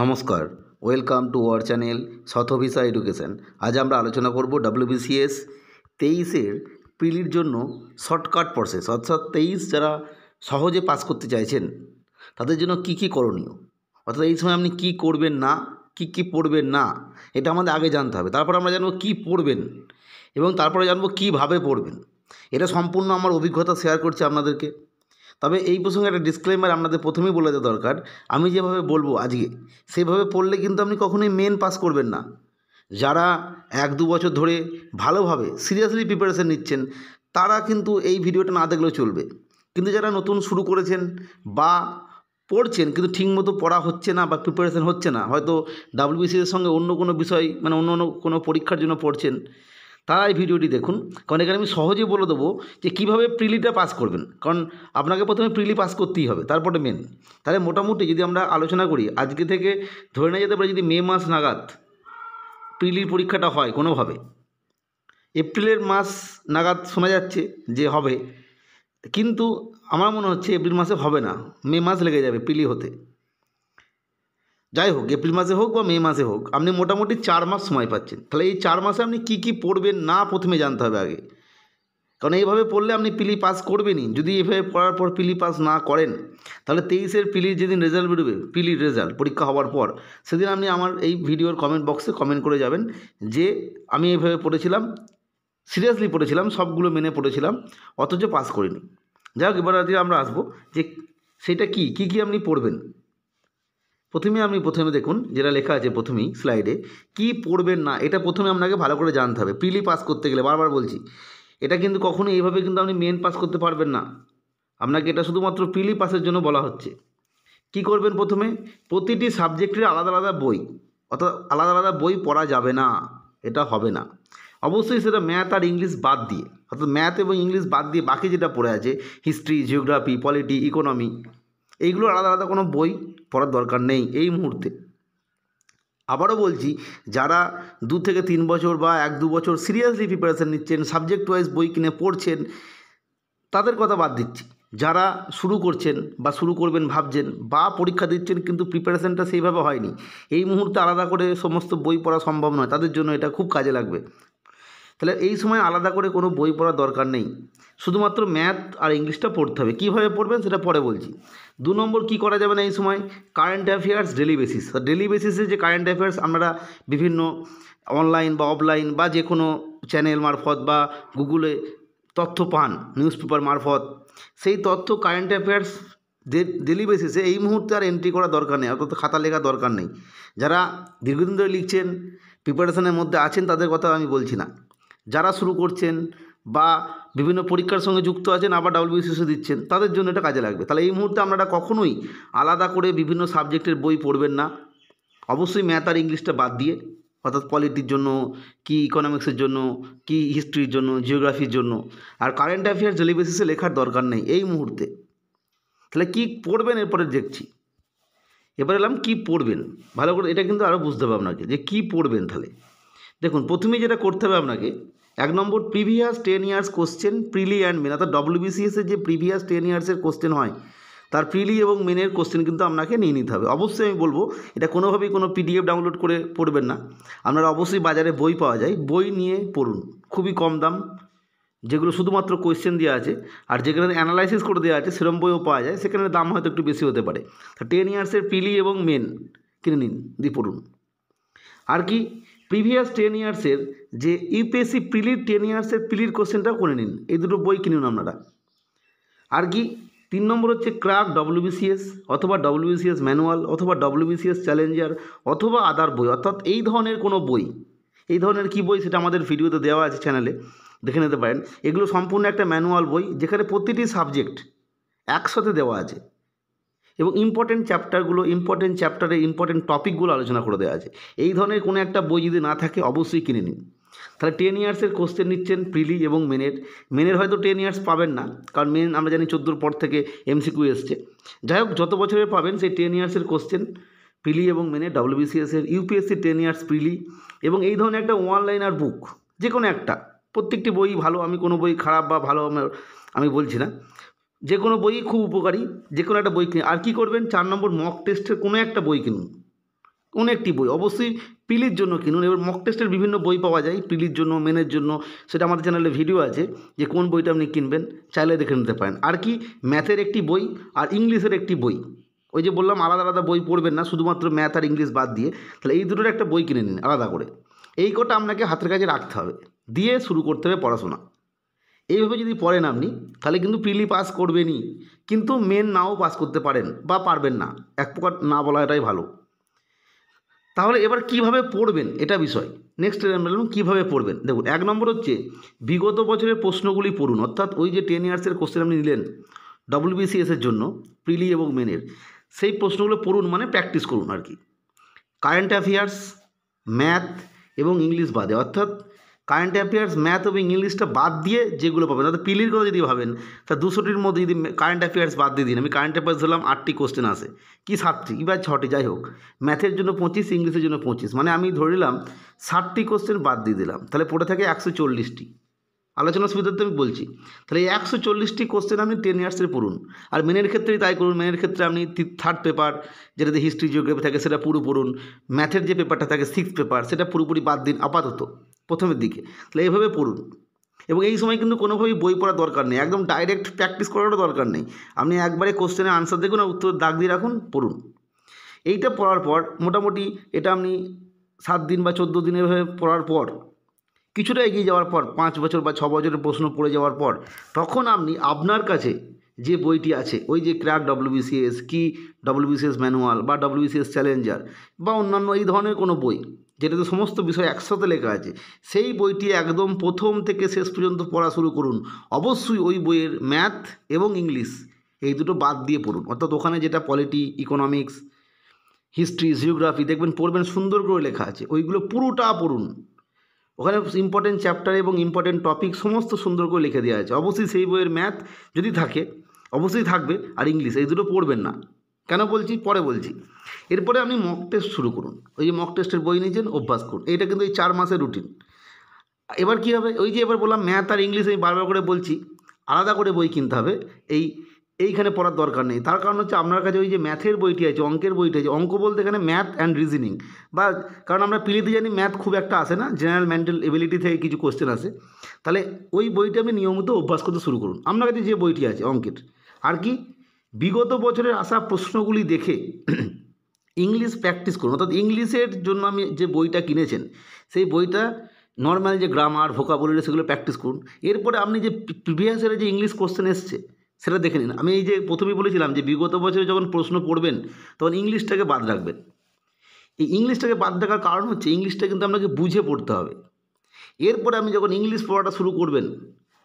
নমস্কার welcome to our channel Shatabhisha education আজ আমরা আলোচনা করব ডাব্লিউবিসিএস তেইশের পিলির জন্য শর্টকাট প্রসেস অর্থাৎ তেইশ যারা সহজে পাস করতে চাইছেন তাদের জন্য কি কি করণীয় অর্থাৎ এই সময় আপনি কী করবেন না কি কি পড়বেন না এটা আমাদের আগে জানতে হবে তারপর আমরা জানবো কি পড়বেন এবং তারপরে জানবো কীভাবে পড়বেন এটা সম্পূর্ণ আমার অভিজ্ঞতা শেয়ার করছে আপনাদেরকে তবে এই প্রসঙ্গে একটা ডিসক্লেমার আপনাদের প্রথমেই বলে দেওয়া দরকার আমি যেভাবে বলবো আজকে সেভাবে পড়লে কিন্তু আপনি কখনোই মেন পাস করবেন না যারা এক দু বছর ধরে ভালোভাবে সিরিয়াসলি প্রিপারেশান নিচ্ছেন তারা কিন্তু এই ভিডিওটা না দেখলেও চলবে কিন্তু যারা নতুন শুরু করেছেন বা পড়ছেন কিন্তু ঠিকমতো পড়া হচ্ছে না বা প্রিপারেশান হচ্ছে না হয়তো ডাব্লিউবিসিএর সঙ্গে অন্য কোনো বিষয় মানে অন্য অন্য কোনো পরীক্ষার জন্য পড়ছেন তারা এই ভিডিওটি দেখুন কারণ এখানে আমি সহজে বলে দেবো যে কিভাবে প্রিলিটা পাস করবেন কারণ আপনাকে প্রথমে প্রিলি পাস করতেই হবে তারপরে মেন তাহলে মোটামুটি যদি আমরা আলোচনা করি আজকে থেকে ধরে নেওয়া যেতে পারে যদি মে মাস নাগাদ প্রিলির পরীক্ষাটা হয় কোনোভাবে এপ্রিলের মাস নাগাদ শোনা যাচ্ছে যে হবে কিন্তু আমার মনে হচ্ছে এপ্রিল মাসে হবে না মে মাস লেগে যাবে প্রিলি হতে যাই হোক এপ্রিল মাসে হোক বা মে মাসে হোক আপনি মোটামুটি চার মাস সময় পাচ্ছেন তাহলে এই চার মাসে আপনি কি কি পড়বেন না প্রথমে জানতে হবে আগে কারণ এইভাবে পড়লে আপনি পিলি পাস করবেনই যদি এভাবে পড়ার পর পিলি পাস না করেন তাহলে তেইশের পিলির যেদিন রেজাল্ট বেরোবে পিলির রেজাল্ট পরীক্ষা হওয়ার পর সেদিন আপনি আমার এই ভিডিওর কমেন্ট বক্সে কমেন্ট করে যাবেন যে আমি এইভাবে পড়েছিলাম সিরিয়াসলি পড়েছিলাম সবগুলো মেনে পড়েছিলাম অথচ পাস করিনি যাই হোক এবার আমরা আসবো যে সেটা কি কি কি আপনি পড়বেন প্রথমে আপনি প্রথমে দেখুন যেটা লেখা আছে প্রথমেই স্লাইডে কি পড়বেন না এটা প্রথমে আপনাকে ভালো করে জানতে হবে প্রিলি পাস করতে গেলে বারবার বলছি এটা কিন্তু কখনো এইভাবে কিন্তু আপনি মেন পাস করতে পারবেন না আপনাকে এটা শুধুমাত্র প্রিলি পাসের জন্য বলা হচ্ছে কি করবেন প্রথমে প্রতিটি সাবজেক্টের আলাদা আলাদা বই অর্থাৎ আলাদা আলাদা বই পড়া যাবে না এটা হবে না অবশ্যই সেটা ম্যাথ আর ইংলিশ বাদ দিয়ে অর্থাৎ ম্যাথ এবং ইংলিশ বাদ দিয়ে বাকি যেটা পড়ে আছে হিস্ট্রি জিওগ্রাফি পলিটি ইকোনমি এইগুলো আলাদা আলাদা কোনো বই পড়ার দরকার নেই এই মুহূর্তে আবারও বলছি যারা দু থেকে তিন বছর বা এক দু বছর সিরিয়াসলি প্রিপারেশান নিচ্ছেন সাবজেক্ট ওয়াইজ বই কিনে পড়ছেন তাদের কথা বাদ দিচ্ছি যারা শুরু করছেন বা শুরু করবেন ভাবছেন বা পরীক্ষা দিচ্ছেন কিন্তু প্রিপারেশানটা সেইভাবে হয়নি এই মুহূর্তে আলাদা করে সমস্ত বই পড়া সম্ভব নয় তাদের জন্য এটা খুব কাজে লাগবে তাহলে এই সময় আলাদা করে কোনো বই পড়ার দরকার নেই শুধুমাত্র ম্যাথ আর ইংলিশটা পড়তে হবে কীভাবে পড়বেন সেটা পরে বলছি দু নম্বর কী করা যাবে না এই সময় current affairs daily basis daily বেসিসে যে কারেন্ট অ্যাফেয়ার্স আমরা বিভিন্ন অনলাইন বা অফলাইন বা যে কোনো চ্যানেল মারফত বা গুগলে তথ্য পান নিউজ পেপার মারফত সেই তথ্য কারেন্ট অ্যাফেয়ার্স ডেলি বেসিসে এই মুহূর্তে আর এন্ট্রি করা দরকার নেই অর্থাৎ খাতা লেখা দরকার নেই যারা দীর্ঘদিন ধরে লিখছেন প্রিপারেশনের মধ্যে আছেন তাদের কথা আমি বলছি না যারা শুরু করছেন বা বিভিন্ন পরীক্ষার সঙ্গে যুক্ত আছেন আবার ডাব্লিউবিসিএসও দিচ্ছেন তাদের জন্য এটা কাজে লাগবে তাহলে এই মুহূর্তে আপনারা কখনোই আলাদা করে বিভিন্ন সাবজেক্টের বই পড়বেন না অবশ্যই ম্যাথ আর ইংলিশটা বাদ দিয়ে অর্থাৎ পলিটির জন্য কি ইকোনমিক্সের জন্য কি হিস্ট্রির জন্য জিওগ্রাফির জন্য আর কারেন্ট অ্যাফেয়ার ডেলি বেসিসে লেখার দরকার নেই এই মুহূর্তে তাহলে কি পড়বেন এরপরে দেখছি এবার এলাম কি পড়বেন ভালো করে এটা কিন্তু আরও বুঝতে হবে আপনাকে যে কি পড়বেন তাহলে দেখুন প্রথমেই যেটা করতে হবে আপনাকে এক নম্বর previous ten years question preli and main অর্থাৎ ডব্লিউবিসিএসের যে প্রিভিয়াস টেন ইয়ার্সের কোশ্চেন হয় তার প্রিলি এবং মেনের কোশ্চেন কিন্তু আপনাকে নিয়ে নিতে হবে অবশ্যই আমি বলবো এটা কোনোভাবেই কোনো পিডিএফ ডাউনলোড করে পড়বেন না আপনারা অবশ্যই বাজারে বই পাওয়া যায় বই নিয়ে পড়ুন খুবই কম দাম যেগুলো শুধুমাত্র কোয়েশ্চেন দেওয়া আছে আর যেখানে অ্যানালাইসিস করে দেওয়া আছে সেরম বইও পাওয়া যায় সেখানে দাম হয়তো একটু বেশি হতে পারে টেন ইয়ার্সের পিলি এবং মেন কিনে নিন দিয়ে পড়ুন আর কি প্রিভিয়াস টেন ইয়ার্সের যে ইউপিএসসি প্রিলির টেন ইয়ার্সের প্রিলির কোশ্চেনটাও করে নিন এই দুটো বই কিনুন আপনারা আর কি তিন নম্বর হচ্ছে ক্রাক ডব্লিউবিসিএস অথবা ডব্লিউবিসিএস ম্যানুয়াল অথবা ডব্লিউবিসিএস চ্যালেঞ্জার অথবা আদার বই অর্থাৎ এই ধরনের কোনো বই এই ধরনের কি বই সেটা আমাদের ভিডিওতে দেওয়া আছে চ্যানেলে দেখে নিতে পারেন এগুলো সম্পূর্ণ একটা ম্যানুয়াল বই যেখানে প্রতিটি সাবজেক্ট একসাথে দেওয়া আছে এবং ইম্পর্টেন্ট চ্যাপ্টারগুলো ইম্পর্টেন্ট চ্যাপ্টারে ইম্পর্টেন্ট টপিকগুলো আলোচনা করে দেওয়া আছে এই ধরনের কোনো একটা বই যদি না থাকে অবশ্যই কিনে নিন তাহলে টেন ইয়ার্সের কোশ্চেন নিচ্ছেন প্রিলি এবং মেনের মেনের হয়তো টেন ইয়ার্স পাবেন না কারণ মেন আমরা জানি চোদ্দোর পর থেকে এমসিকিউ এসছে যাই হোক যত বছরে পাবেন সেই টেন ইয়ার্সের কোশ্চেন প্রিলি এবং মেনে ডাব্লিউবিসিএসের ইউপিএসসি টেন ইয়ার্স প্রিলি এবং এই ধরনের একটা ওয়ান লাইনার বুক যে কোনো একটা প্রত্যেকটি বই ভালো আমি কোনো বই খারাপ বা ভালো আমি বলছি না যে কোনো বই খুব উপকারী যে কোনো একটা বই কিনে আর কী করবেন চার নম্বর মক টেস্টের কোনো একটা বই কিনুন কোনো একটি বই অবশ্যই পিলির জন্য কিনুন এবার মক টেস্টের বিভিন্ন বই পাওয়া যায় পিলির জন্য মেনের জন্য সেটা আমাদের চ্যানেলে ভিডিও আছে যে কোন বইটা আপনি কিনবেন চাইলে দেখে নিতে পারেন আর কি ম্যাথের একটি বই আর ইংলিশের একটি বই ওই যে বললাম আলাদা আলাদা বই পড়বেন না শুধুমাত্র ম্যাথ আর ইংলিশ বাদ দিয়ে তাহলে এই দুটোর একটা বই কিনে নিন আলাদা করে এই কটা আপনাকে হাতের কাছে রাখতে হবে দিয়ে শুরু করতে হবে পড়াশোনা এইভাবে যদি পড়েন আপনি তাহলে কিন্তু প্রিলি পাস করবেনই কিন্তু মেন নাও পাস করতে পারেন বা পারবেন না এক প্রকার না বলা এটাই ভালো তাহলে এবার কিভাবে পড়বেন এটা বিষয় নেক্সট বললাম কীভাবে পড়বেন দেখুন এক নম্বর হচ্ছে বিগত বছরের প্রশ্নগুলি পড়ুন অর্থাৎ ওই যে টেন ইয়ার্সের কোশ্চেন আপনি নিলেন ডব্লিউবিসিএসের জন্য প্রিলি এবং মেনের সেই প্রশ্নগুলো পড়ুন মানে প্র্যাকটিস করুন আর কি কারেন্ট অ্যাফেয়ার্স ম্যাথ এবং ইংলিশ বাদে অর্থাৎ কারেন্ট অ্যাফেয়ার্স ম্যাথ এবং ইংলিশটা বাদ দিয়ে যেগুলো পাবেন অর্থাৎ পিলির কথা যদি ভাবেন তা দুশোটির মধ্যে যদি কারেন্ট অ্যাফেয়ার্স বাদ দিয়ে দিন আমি কারেন্ট অ্যাফেয়ার্স ধরলাম আটটি কোশ্চেন আসে কি সাতটি বা ছটি যাই হোক ম্যাথের জন্য পঁচিশ ইংলিশের জন্য পঁচিশ মানে আমি ধরে নিলাম ষাটটি কোশ্চেন বাদ দিয়ে দিলাম তাহলে পড়ে থাকে একশো চল্লিশটি আলোচনার তো আমি বলছি তাহলে এই একশো চল্লিশটি কোশ্চেন আপনি টেন ইয়ার্সের পড়ুন আর মেনের ক্ষেত্রেই তাই করুন মেনের ক্ষেত্রে আপনি থার্ড পেপার যেটাতে হিস্ট্রি জিওগ্রাফি থাকে সেটা পুরো পড়ুন ম্যাথের যে পেপারটা থাকে সিক্স পেপার সেটা পুরোপুরি বাদ দিন আপাতত প্রথমের দিকে তাহলে এভাবে পড়ুন এবং এই সময় কিন্তু কোনোভাবেই বই পড়া দরকার নেই একদম ডাইরেক্ট প্র্যাকটিস করাটা দরকার নেই আপনি একবারে কোশ্চেনের আনসার দেখুন আর উত্তর দাগ দিয়ে রাখুন পড়ুন এইটা পড়ার পর মোটামুটি এটা আপনি সাত দিন বা চোদ্দো দিন এভাবে পড়ার পর কিছুটা এগিয়ে যাওয়ার পর পাঁচ বছর বা ছ বছরের প্রশ্ন পড়ে যাওয়ার পর তখন আপনি আপনার কাছে যে বইটি আছে ওই যে ক্র্যাক ডব্লিউবিসিএস কি ডব্লিউবিসিএস ম্যানুয়াল বা ডব্লিউবিসিএস চ্যালেঞ্জার বা অন্যান্য এই ধরনের কোনো বই যেটাতে সমস্ত বিষয় একসাথে লেখা আছে সেই বইটি একদম প্রথম থেকে শেষ পর্যন্ত পড়া শুরু করুন অবশ্যই ওই বইয়ের ম্যাথ এবং ইংলিশ এই দুটো বাদ দিয়ে পড়ুন অর্থাৎ ওখানে যেটা পলিটি ইকোনমিক্স হিস্ট্রি জিওগ্রাফি দেখবেন পড়বেন সুন্দর করে লেখা আছে ওইগুলো পুরোটা পড়ুন ওখানে ইম্পর্টেন্ট চ্যাপ্টার এবং ইম্পর্টেন্ট টপিক সমস্ত সুন্দর করে লিখে দেওয়া আছে অবশ্যই সেই বইয়ের ম্যাথ যদি থাকে অবশ্যই থাকবে আর ইংলিশ এই দুটো পড়বেন না কেন বলছি পরে বলছি এরপরে আপনি মক টেস্ট শুরু করুন ওই যে মক টেস্টের বই নিয়েছেন অভ্যাস করুন এটা কিন্তু এই চার মাসের রুটিন এবার কী হবে ওই যে এবার বললাম ম্যাথ আর ইংলিশ আমি বারবার করে বলছি আলাদা করে বই কিনতে হবে এই এইখানে পড়ার দরকার নেই তার কারণ হচ্ছে আপনার কাছে ওই যে ম্যাথের বইটি আছে অঙ্কের বইটি আছে অঙ্ক বলতে এখানে ম্যাথ অ্যান্ড রিজনিং বা কারণ আমরা পিলিতে জানি ম্যাথ খুব একটা আসে না জেনারেল মেন্টাল এবিলিটি থেকে কিছু কোশ্চেন আসে তাহলে ওই বইটি আপনি নিয়মিত অভ্যাস করতে শুরু করুন আপনার কাছে যে বইটি আছে অঙ্কের আর কি বিগত বছরের আসা প্রশ্নগুলি দেখে ইংলিশ প্র্যাকটিস করুন অর্থাৎ ইংলিশের জন্য আমি যে বইটা কিনেছেন সেই বইটা নর্মাল যে গ্রামার ভোকাবুলারি সেগুলো প্র্যাকটিস করুন এরপরে আপনি যে প্রিভিয়াসের যে ইংলিশ কোশ্চেন এসছে সেটা দেখে নিন আমি এই যে প্রথমেই বলেছিলাম যে বিগত বছরে যখন প্রশ্ন পড়বেন তখন ইংলিশটাকে বাদ রাখবেন এই ইংলিশটাকে বাদ রাখার কারণ হচ্ছে ইংলিশটা কিন্তু আপনাকে বুঝে পড়তে হবে এরপরে আপনি যখন ইংলিশ পড়াটা শুরু করবেন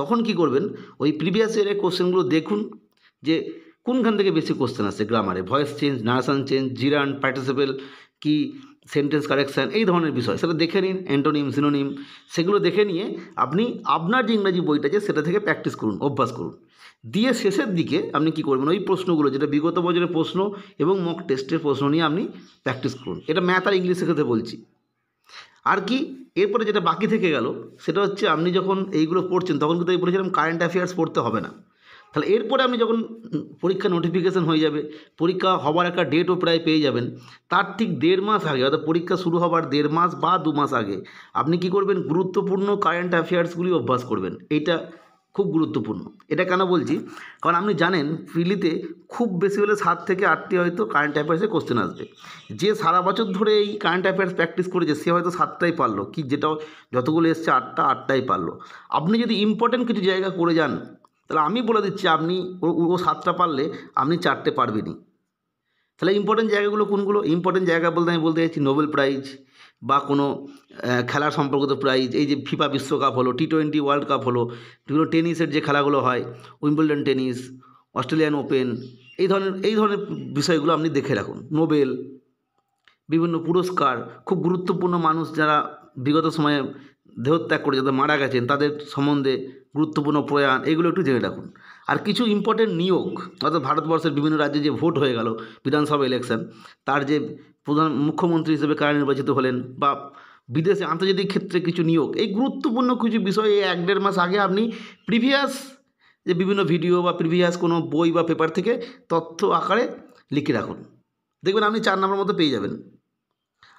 তখন কি করবেন ওই প্রিভিয়াস ইয়ারের কোশ্চেনগুলো দেখুন যে কোনখান থেকে বেশি কোশ্চেন আসে গ্রামারে voice change narration change gerund participle কি সেন্টেন্স কারেকশান এই ধরনের বিষয় সেটা দেখে নিন অ্যান্টোনিম সিনোনিম সেগুলো দেখে নিয়ে আপনি আপনার যে ইংরাজি বইটা যে সেটা থেকে প্র্যাকটিস করুন অভ্যাস করুন দিয়ে শেষের দিকে আপনি কি করবেন ওই প্রশ্নগুলো যেটা বিগত বছরের প্রশ্ন এবং মক টেস্টের প্রশ্ন নিয়ে আপনি প্র্যাকটিস করুন এটা ম্যাথ আর ইংলিশের ক্ষেত্রে বলছি আর কি এরপরে যেটা বাকি থেকে গেল সেটা হচ্ছে আপনি যখন এইগুলো পড়ছেন তখন কিন্তু এই বলেছিলাম কারেন্ট অ্যাফেয়ার্স পড়তে হবে না তাহলে এরপরে আপনি যখন পরীক্ষা নোটিফিকেশান হয়ে যাবে পরীক্ষা হবার একটা ডেটও প্রায় পেয়ে যাবেন তার ঠিক দেড় মাস আগে অর্থাৎ পরীক্ষা শুরু হবার দেড় মাস বা দু মাস আগে আপনি কি করবেন গুরুত্বপূর্ণ কারেন্ট অ্যাফেয়ার্সগুলি অভ্যাস করবেন এটা খুব গুরুত্বপূর্ণ এটা কেন বলছি কারণ আপনি জানেন ফিলিতে খুব বেশি হলে সাত থেকে আটটি হয়তো কারেন্ট অ্যাফেয়ার্সে কোশ্চেন আসবে যে সারা বছর ধরে এই কারেন্ট অ্যাফেয়ার্স প্র্যাকটিস করেছে সে হয়তো সাতটাই পারলো কি যেটা যতগুলো এসছে আটটা আটটাই পারলো আপনি যদি ইম্পর্টেন্ট কিছু জায়গা করে যান তাহলে আমি বলে দিচ্ছি আপনি ও সাতটা পারলে আপনি চারটে পারবেনই তাহলে ইম্পর্টেন্ট জায়গাগুলো কোনগুলো ইম্পর্টেন্ট জায়গা বলতে আমি বলতে চাইছি নোবেল প্রাইজ বা কোনো খেলার সম্পর্কিত প্রাইজ এই যে ফিফা বিশ্বকাপ হলো টি টোয়েন্টি ওয়ার্ল্ড কাপ হলো বিভিন্ন টেনিসের যে খেলাগুলো হয় উইম্বলডন টেনিস অস্ট্রেলিয়ান ওপেন এই ধরনের এই ধরনের বিষয়গুলো আপনি দেখে রাখুন নোবেল বিভিন্ন পুরস্কার খুব গুরুত্বপূর্ণ মানুষ যারা বিগত সময়ে দেহত্যাগ করে যাদের মারা গেছেন তাদের সম্বন্ধে গুরুত্বপূর্ণ প্রয়াণ এগুলো একটু জেনে রাখুন আর কিছু ইম্পর্টেন্ট নিয়োগ অর্থাৎ ভারতবর্ষের বিভিন্ন রাজ্যে যে ভোট হয়ে গেল বিধানসভা ইলেকশন তার যে প্রধান মুখ্যমন্ত্রী হিসেবে কারা নির্বাচিত হলেন বা বিদেশে আন্তর্জাতিক ক্ষেত্রে কিছু নিয়োগ এই গুরুত্বপূর্ণ কিছু বিষয়ে এক দেড় মাস আগে আপনি প্রিভিয়াস যে বিভিন্ন ভিডিও বা প্রিভিয়াস কোনো বই বা পেপার থেকে তথ্য আকারে লিখে রাখুন দেখবেন আপনি চার নম্বর মতো পেয়ে যাবেন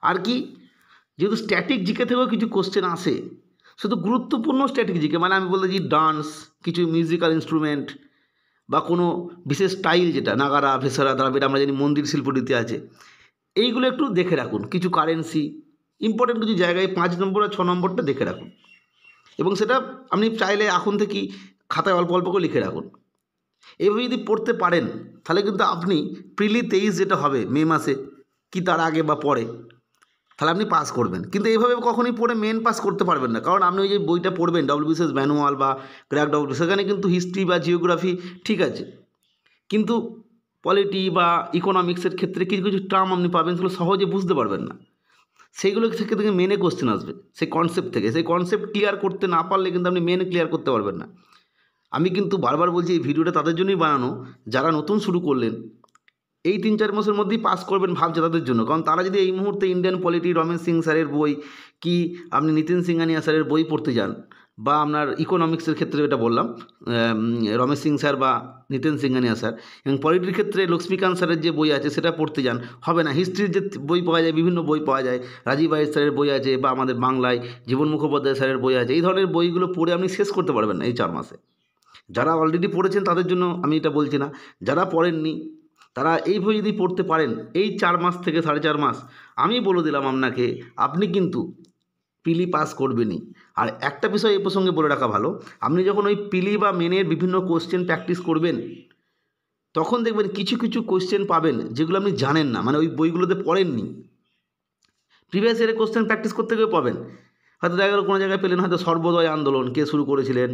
আর কি যেহেতু স্ট্যাটিক জিকে থেকেও কিছু কোশ্চেন আসে শুধু গুরুত্বপূর্ণ স্ট্যাটিক জিকে মানে আমি বলতে ডান্স কিছু মিউজিক্যাল ইনস্ট্রুমেন্ট বা কোনো বিশেষ স্টাইল যেটা নাগারা ভেসারা দ্রাবিড় আমরা জানি মন্দির শিল্পটিতে আছে এইগুলো একটু দেখে রাখুন কিছু কারেন্সি ইম্পর্টেন্ট কিছু জায়গায় পাঁচ নম্বর আর ছ নম্বরটা দেখে রাখুন এবং সেটা আপনি চাইলে এখন থেকেই খাতায় অল্প অল্প করে লিখে রাখুন এভাবে যদি পড়তে পারেন তাহলে কিন্তু আপনি প্রিলি তেইশ যেটা হবে মে মাসে কি তার আগে বা পরে তাহলে আপনি পাস করবেন কিন্তু এইভাবে কখনোই পড়ে মেন পাস করতে পারবেন না কারণ আপনি ওই যে বইটা পড়বেন ডব্লিউবিসিএস ম্যানুয়াল বা ক্র্যাক ডব্লিউ সেখানে কিন্তু হিস্ট্রি বা জিওগ্রাফি ঠিক আছে কিন্তু পলিটি বা ইকোনমিক্সের ক্ষেত্রে কিছু কিছু টার্ম আপনি পাবেন সেগুলো সহজে বুঝতে পারবেন না সেইগুলো থেকে থেকে মেনে কোশ্চেন আসবে সেই কনসেপ্ট থেকে সেই কনসেপ্ট ক্লিয়ার করতে না পারলে কিন্তু আপনি মেনে ক্লিয়ার করতে পারবেন না আমি কিন্তু বারবার বলছি এই ভিডিওটা তাদের জন্যই বানানো যারা নতুন শুরু করলেন এই তিন চার মাসের মধ্যেই পাস করবেন ভাবছে তাদের জন্য কারণ তারা যদি এই মুহূর্তে ইন্ডিয়ান পলিটি রমেশ সিং স্যারের বই কি আপনি নিতিন সিংহানিয়া স্যারের বই পড়তে যান বা আপনার ইকোনমিক্সের ক্ষেত্রে এটা বললাম রমেশ সিং স্যার বা নিতেন সিংহানিয়া স্যার এবং পলিটির ক্ষেত্রে লক্ষ্মীকান্ত স্যারের যে বই আছে সেটা পড়তে যান হবে না হিস্ট্রির যে বই পাওয়া যায় বিভিন্ন বই পাওয়া যায় রাজীব ভাই স্যারের বই আছে বা আমাদের বাংলায় জীবন মুখোপাধ্যায় স্যারের বই আছে এই ধরনের বইগুলো পড়ে আপনি শেষ করতে পারবেন না এই চার মাসে যারা অলরেডি পড়েছেন তাদের জন্য আমি এটা বলছি না যারা পড়েননি তারা এইভাবে যদি পড়তে পারেন এই চার মাস থেকে সাড়ে চার মাস আমি বলে দিলাম আপনাকে আপনি কিন্তু পিলি পাস করবেনই আর একটা বিষয় এই প্রসঙ্গে বলে রাখা ভালো আপনি যখন ওই পিলি বা মেনের বিভিন্ন কোশ্চেন প্র্যাকটিস করবেন তখন দেখবেন কিছু কিছু কোশ্চেন পাবেন যেগুলো আপনি জানেন না মানে ওই বইগুলোতে পড়েননি প্রিভিয়াস ইয়ারে কোশ্চেন প্র্যাকটিস করতে গিয়ে পাবেন হয়তো দেখা গেলো কোনো জায়গায় পেলেন হয়তো সর্বোদয় আন্দোলন কে শুরু করেছিলেন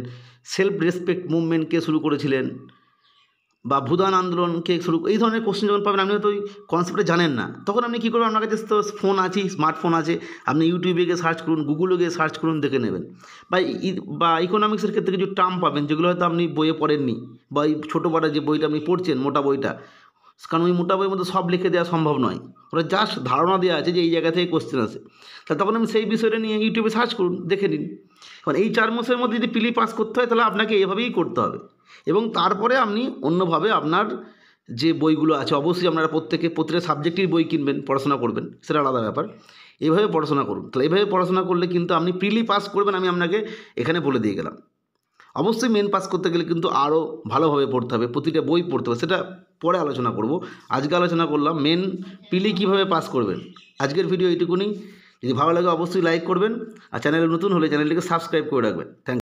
সেলফ রেসপেক্ট মুভমেন্ট কে শুরু করেছিলেন বা ভুদান আন্দোলনকে শুরু এই ধরনের কোশ্চেন যখন পাবেন আপনি হয়তো ওই কনসেপ্টটা জানেন না তখন আপনি কী করবেন আপনার কাছে তো ফোন আছে স্মার্টফোন আছে আপনি ইউটিউবে গিয়ে সার্চ করুন গুগলে গিয়ে সার্চ করুন দেখে নেবেন বা বা ইকোনমিক্সের ক্ষেত্রে কিছু টার্ম পাবেন যেগুলো হয়তো আপনি বইয়ে পড়েননি বা এই ছোটো বড়া যে বইটা আপনি পড়ছেন মোটা বইটা কারণ ওই মোটা বইয়ের মধ্যে সব লিখে দেওয়া সম্ভব নয় ওরা জাস্ট ধারণা দেওয়া আছে যে এই জায়গা থেকে কোশ্চেন আসে তা তখন আমি সেই বিষয়টা নিয়ে ইউটিউবে সার্চ করুন দেখে নিন কারণ এই চার মাসের মধ্যে যদি পিলি পাস করতে হয় তাহলে আপনাকে এভাবেই করতে হবে এবং তারপরে আপনি অন্যভাবে আপনার যে বইগুলো আছে অবশ্যই আপনারা প্রত্যেকে প্রত্যেক সাবজেক্টের বই কিনবেন পড়াশোনা করবেন সেটা আলাদা ব্যাপার এইভাবে পড়াশোনা করুন তাহলে এইভাবে পড়াশোনা করলে কিন্তু আপনি প্রিলি পাস করবেন আমি আপনাকে এখানে বলে দিয়ে গেলাম অবশ্যই মেন পাস করতে গেলে কিন্তু আরও ভালোভাবে পড়তে হবে প্রতিটা বই পড়তে হবে সেটা পরে আলোচনা করব আজকে আলোচনা করলাম মেন পিলি কিভাবে পাস করবেন আজকের ভিডিও এইটুকুনি যদি ভালো লাগে অবশ্যই লাইক করবেন আর চ্যানেলে নতুন হলে চ্যানেলটিকে সাবস্ক্রাইব করে রাখবেন থ্যাংক